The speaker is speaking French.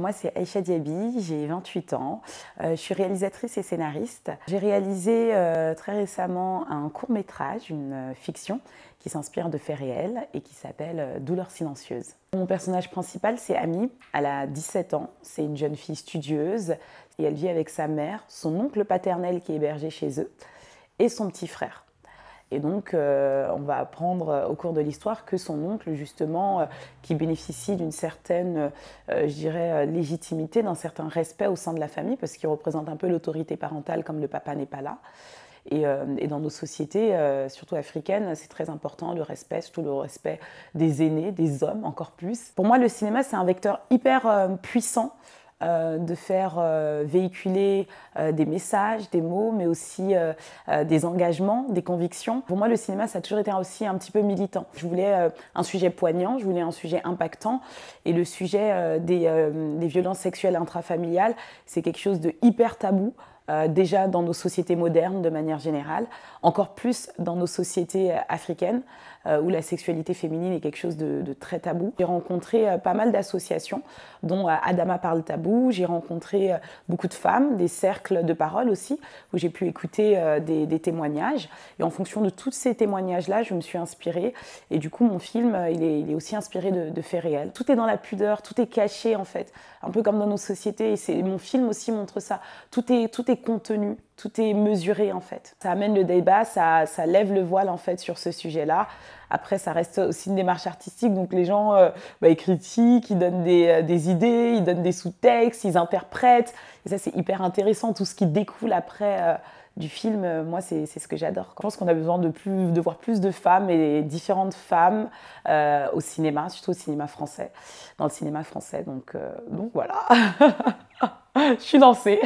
Moi, c'est Aïcha Diaby, j'ai 28 ans, euh, je suis réalisatrice et scénariste. J'ai réalisé euh, très récemment un court métrage, une euh, fiction qui s'inspire de faits réels et qui s'appelle Douleur silencieuse. Mon personnage principal, c'est Ami. Elle a 17 ans, c'est une jeune fille studieuse et elle vit avec sa mère, son oncle paternel qui est hébergé chez eux et son petit frère. Et donc, euh, on va apprendre euh, au cours de l'histoire que son oncle, justement, euh, qui bénéficie d'une certaine, je dirais, légitimité, d'un certain respect au sein de la famille, parce qu'il représente un peu l'autorité parentale comme le papa n'est pas là. Et, et dans nos sociétés, surtout africaines, c'est très important le respect, surtout le respect des aînés, des hommes encore plus. Pour moi, le cinéma, c'est un vecteur hyper puissant euh, de faire euh, véhiculer euh, des messages, des mots, mais aussi des engagements, des convictions. Pour moi, le cinéma, ça a toujours été aussi un petit peu militant. Je voulais un sujet poignant, je voulais un sujet impactant, et le sujet des, des violences sexuelles intrafamiliales, c'est quelque chose de hyper tabou. Euh, déjà dans nos sociétés modernes de manière générale, encore plus dans nos sociétés euh, africaines euh, où la sexualité féminine est quelque chose de, très tabou. J'ai rencontré pas mal d'associations dont Adama parle tabou, j'ai rencontré beaucoup de femmes, des cercles de parole aussi où j'ai pu écouter des, témoignages et en fonction de tous ces témoignages-là, je me suis inspirée et du coup mon film il est, aussi inspiré de, de faits réels. Tout est dans la pudeur, tout est caché en fait, un peu comme dans nos sociétés et mon film aussi montre ça. Tout est, tout est contenu, tout est mesuré en fait. Ça amène le débat, ça, ça lève le voile en fait sur ce sujet-là. Après, ça reste aussi une démarche artistique, donc les gens, euh, bah, ils critiquent, ils donnent des, euh, des idées, ils donnent des sous-textes, ils interprètent. Et ça, c'est hyper intéressant, tout ce qui découle après euh, du film, moi, c'est ce que j'adore. Je pense qu'on a besoin de, plus, de voir plus de femmes et différentes femmes au cinéma, surtout au cinéma français, dans le cinéma français. Donc, donc voilà, je suis lancée.